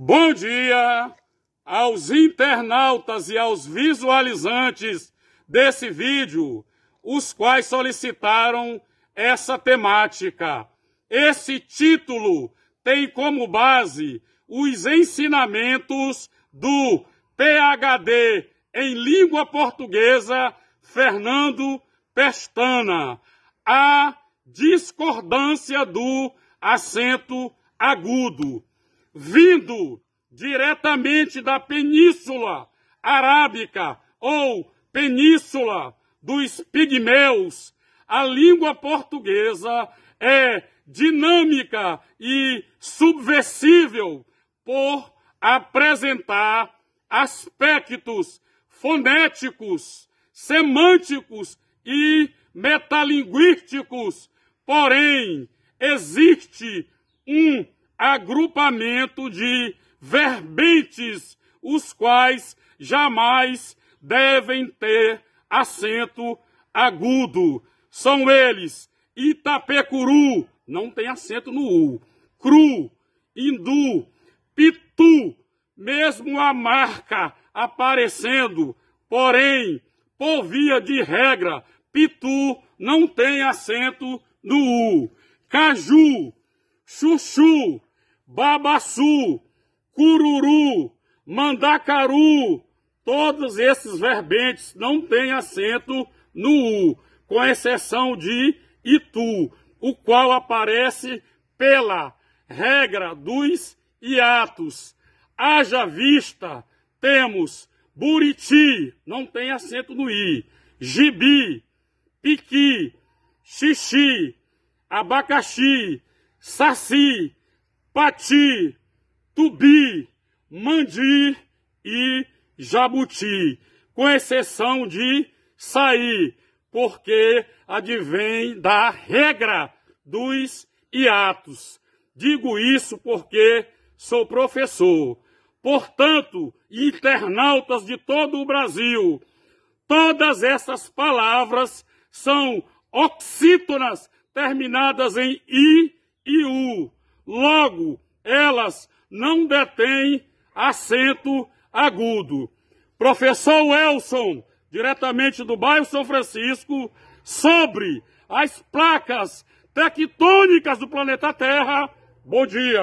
Bom dia aos internautas e aos visualizantes desse vídeo, os quais solicitaram essa temática. Esse título tem como base os ensinamentos do PhD em língua portuguesa Fernando Pestana, a discordância do acento agudo vindo diretamente da Península Arábica ou Península dos Pigmeus, a língua portuguesa é dinâmica e subversível por apresentar aspectos fonéticos, semânticos e metalinguísticos. Porém, existe um agrupamento de verbentes, os quais jamais devem ter acento agudo. São eles Itapecuru, não tem acento no U, Cru, Hindu, Pitu, mesmo a marca aparecendo, porém, por via de regra, Pitu não tem acento no U. Caju, Chuchu, Babaçu, Cururu, Mandacaru, todos esses verbentes não têm acento no U, com exceção de Itu, o qual aparece pela regra dos hiatos. Haja vista, temos Buriti, não tem acento no I, Gibi, Piqui, Xixi, Abacaxi, Saci, Pati, Tubi, Mandi e Jabuti, com exceção de Saí, porque advém da regra dos hiatos. Digo isso porque sou professor. Portanto, internautas de todo o Brasil, todas essas palavras são oxítonas terminadas em i e u logo elas não detêm acento agudo. Professor Wilson, diretamente do bairro São Francisco, sobre as placas tectônicas do planeta Terra. Bom dia.